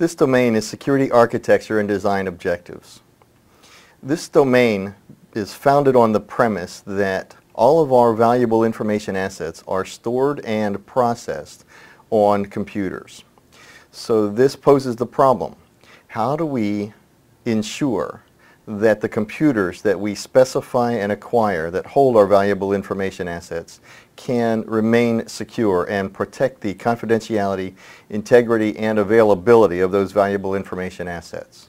This domain is security architecture and design objectives. This domain is founded on the premise that all of our valuable information assets are stored and processed on computers. So this poses the problem. How do we ensure that the computers that we specify and acquire that hold our valuable information assets can remain secure and protect the confidentiality, integrity, and availability of those valuable information assets.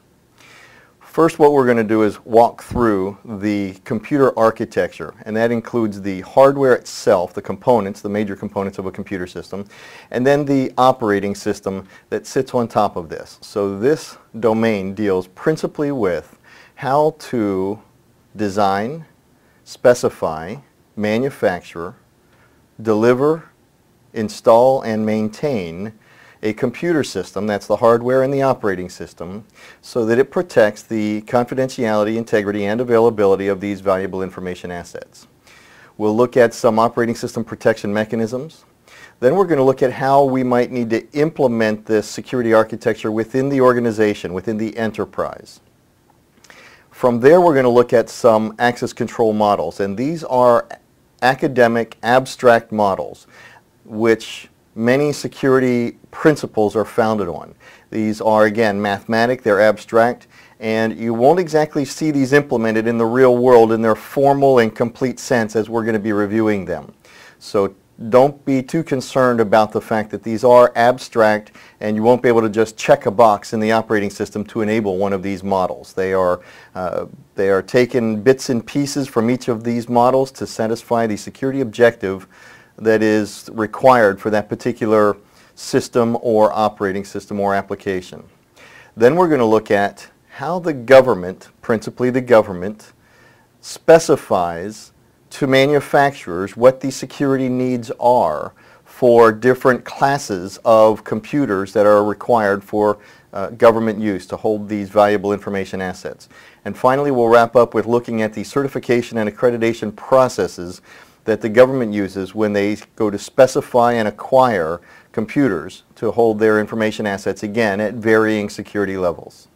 First, what we're going to do is walk through the computer architecture, and that includes the hardware itself, the components, the major components of a computer system, and then the operating system that sits on top of this. So this domain deals principally with how to design, specify, manufacture, deliver, install, and maintain a computer system, that's the hardware and the operating system, so that it protects the confidentiality, integrity, and availability of these valuable information assets. We'll look at some operating system protection mechanisms. Then we're going to look at how we might need to implement this security architecture within the organization, within the enterprise. From there, we're going to look at some access control models, and these are academic abstract models, which many security principles are founded on. These are, again, mathematic, they're abstract, and you won't exactly see these implemented in the real world in their formal and complete sense as we're going to be reviewing them. So don't be too concerned about the fact that these are abstract and you won't be able to just check a box in the operating system to enable one of these models. They are, uh, they are taking bits and pieces from each of these models to satisfy the security objective that is required for that particular system or operating system or application. Then we're going to look at how the government, principally the government, specifies to manufacturers what the security needs are for different classes of computers that are required for uh, government use to hold these valuable information assets. And finally, we'll wrap up with looking at the certification and accreditation processes that the government uses when they go to specify and acquire computers to hold their information assets, again, at varying security levels.